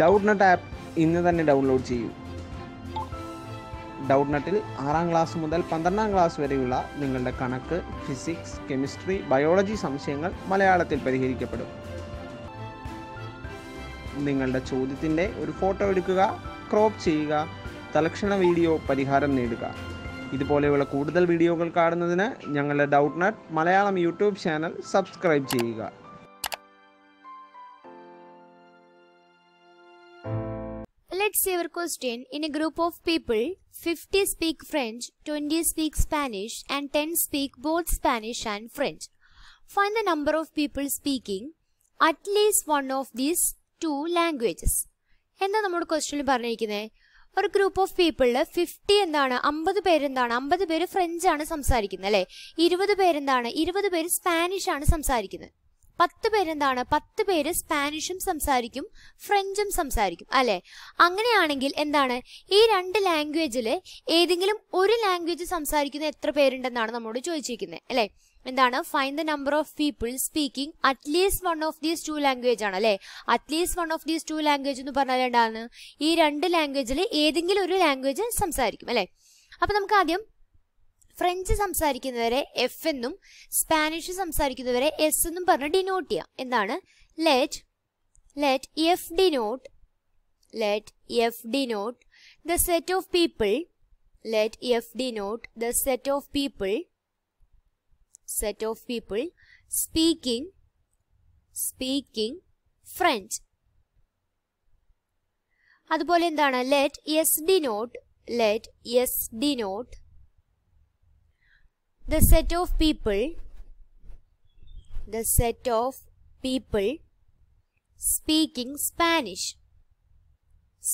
ഡൗട്ട്നട്ട് app ഇന്ന് തന്നെ download ചെയ്യൂ ഡൗട്ട്നട്ടിൽ ആറാം ക്ലാസ് മുതൽ പന്ത്രണ്ടാം ക്ലാസ് വരെയുള്ള നിങ്ങളുടെ കണക്ക് ഫിസിക്സ് കെമിസ്ട്രി ബയോളജി സംശയങ്ങൾ മലയാളത്തിൽ പരിഹരിക്കപ്പെടും നിങ്ങളുടെ ചോദ്യത്തിൻ്റെ ഒരു ഫോട്ടോ എടുക്കുക ക്രോപ്പ് ചെയ്യുക തലക്ഷണ വീഡിയോ പരിഹാരം നേടുക ഇതുപോലെയുള്ള കൂടുതൽ വീഡിയോകൾ കാണുന്നതിന് ഞങ്ങളുടെ Doubtnut Malayalam YouTube channel subscribe ചെയ്യുക Let's say our question in a group of people, 50 speak French, 20 speak Spanish and 10 speak both Spanish and French. Find the number of people speaking at least one of these two languages. Enda എന്താ നമ്മുടെ ക്വസ്റ്റ്യനിൽ പറഞ്ഞിരിക്കുന്നത് ഒരു group of 50 fifty 50 അമ്പത് പേരെന്താണ് അമ്പത് പേര് French ആണ് സംസാരിക്കുന്നത് അല്ലേ ഇരുപത് പേരെന്താണ് ഇരുപത് പേര് സ്പാനിഷ് ആണ് സംസാരിക്കുന്നത് പത്ത് പേരെന്താണ് പത്ത് പേര് സ്പാനിഷും സംസാരിക്കും ഫ്രഞ്ചും സംസാരിക്കും അല്ലെ അങ്ങനെയാണെങ്കിൽ എന്താണ് ഈ രണ്ട് ലാംഗ്വേജിൽ ഏതെങ്കിലും ഒരു ലാംഗ്വേജ് സംസാരിക്കുന്ന എത്ര പേരുണ്ടെന്നാണ് നമ്മോട് ചോദിച്ചിരിക്കുന്നത് അല്ലെ എന്താണ് find the number of people speaking at least one of these two language ആണ് അല്ലെ at least one of these two language എന്ന് പറഞ്ഞാൽ എന്താണ് ഈ രണ്ട് ലാംഗ്വേജിൽ ഏതെങ്കിലും ഒരു ലാംഗ്വേജ് സംസാരിക്കും അല്ലെ അപ്പൊ നമുക്ക് ആദ്യം ഫ്രഞ്ച് സംസാരിക്കുന്നവരെ എഫ് എന്നും സ്പാനിഷ് സംസാരിക്കുന്നവരെ എസ് എന്നും പറഞ്ഞ് ഡിനോട്ട് ചെയ്യാം എന്താണ് let let F denote let F denote the set of people let F denote the set of people set of people speaking speaking French അതുപോലെ എന്താണ് let S denote let S denote the set of people the set of people speaking Spanish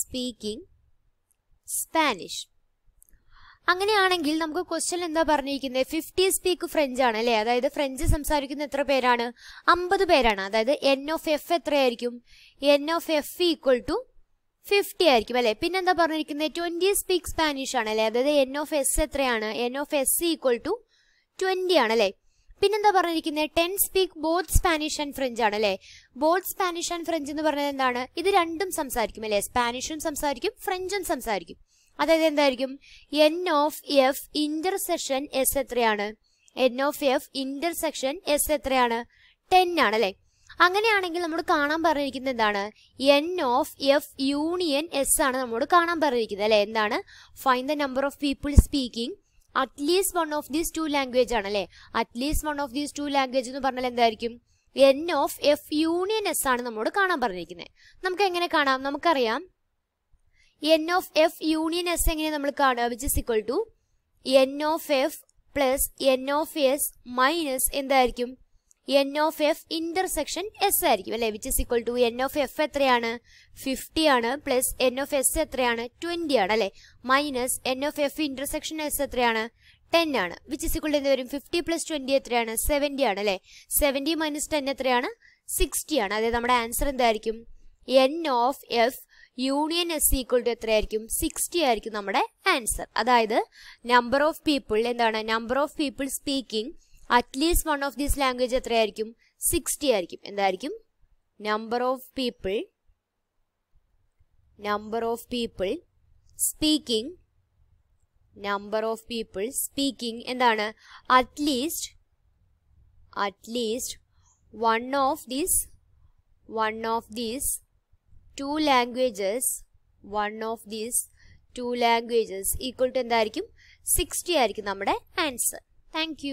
speaking Spanish അങ്ങനെയാണെങ്കിൽ നമുക്ക് question എന്താ പറഞ്ഞിരിക്കുന്നത് fifty speak French ആണ് അല്ലേ അതായത് French സംസാരിക്കുന്ന എത്ര പേരാണ് അമ്പത് പേരാണ് അതായത് എൻ ഓഫ് എഫ് എത്രയായിരിക്കും N of F equal to fifty ആയിരിക്കും അല്ലേ പിന്നെന്താ പറഞ്ഞിരിക്കുന്നത് ട്വന്റി സ്പീക്ക് സ്പാനിഷ് ആണ് അല്ലേ അതായത് എൻ ഓഫ് എസ് എത്രയാണ് N of S equal to twenty ആണല്ലേ പിന്നെന്താ പറഞ്ഞിരിക്കുന്നത് ten speak both Spanish and French ആണ് അല്ലെ ബോത്ത് സ്പാനിഷ് ആൻഡ് ഫ്രഞ്ച് എന്ന് പറഞ്ഞത് എന്താണ് ഇത് രണ്ടും സംസാരിക്കും അല്ലേ സ്പാനിഷും സംസാരിക്കും ഫ്രഞ്ചും സംസാരിക്കും അതായത് എന്തായിരിക്കും N of F intersection S എത്രയാണ് N of F intersection S എത്രയാണ് ടെൻ ആണ് അങ്ങനെയാണെങ്കിൽ നമ്മൾ കാണാൻ പറഞ്ഞിരിക്കുന്നത് എന്താണ് N of F union S ആണ് നമ്മോട് കാണാൻ പറഞ്ഞിരിക്കുന്നത് അല്ലെ എന്താണ് find the number of people speaking at least one of these two language ആണ് അല്ലെ at least one of these two language എന്ന് പറഞ്ഞാൽ എന്തായിരിക്കും N of F union S ആണ് നമ്മോട് കാണാൻ പറഞ്ഞിരിക്കുന്നത് നമുക്ക് എങ്ങനെ കാണാം നമുക്കറിയാം N of F union S എങ്ങനെ നമ്മൾ കാണുക which is equal to N of F plus N of S minus എന്തായിരിക്കും N of F intersection S ആയിരിക്കും അല്ലെ which is equal to N of F എത്രയാണ് ഫിഫ്റ്റി ആണ് പ്ലസ് എൻ ഓഫ് എസ് എത്രയാണ് twenty ആണ് അല്ലെ minus N of F intersection S എത്രയാണ് ten ആണ് വിച്ച് ഇസ് ഇക്വൽ ടു എന്ത് വരും ഫിഫ്റ്റി പ്ലസ് ട്വന്റി എത്രയാണ് സെവന്റി ആണ് അല്ലെ സെവന്റി മൈനസ് ടെൻ എത്രയാണ് സിക്സ്റ്റി ആണ് അതായത് നമ്മുടെ ആൻസർ എന്തായിരിക്കും N of F union S equal to എത്രയായിരിക്കും സിക്സ്റ്റി ആയിരിക്കും നമ്മുടെ ആൻസർ അതായത് നമ്പർ ഓഫ് പീപ്പിൾ എന്താണ് number of people speaking at least one of these language എത്രയായിരിക്കും സിക്സ്റ്റി ആയിരിക്കും എന്തായിരിക്കും number of people number of people speaking number of people speaking എന്താണ് at least at least one of these one of these two languages one of these two languages equal to എന്തായിരിക്കും sixty ആയിരിക്കും നമ്മുടെ answer thank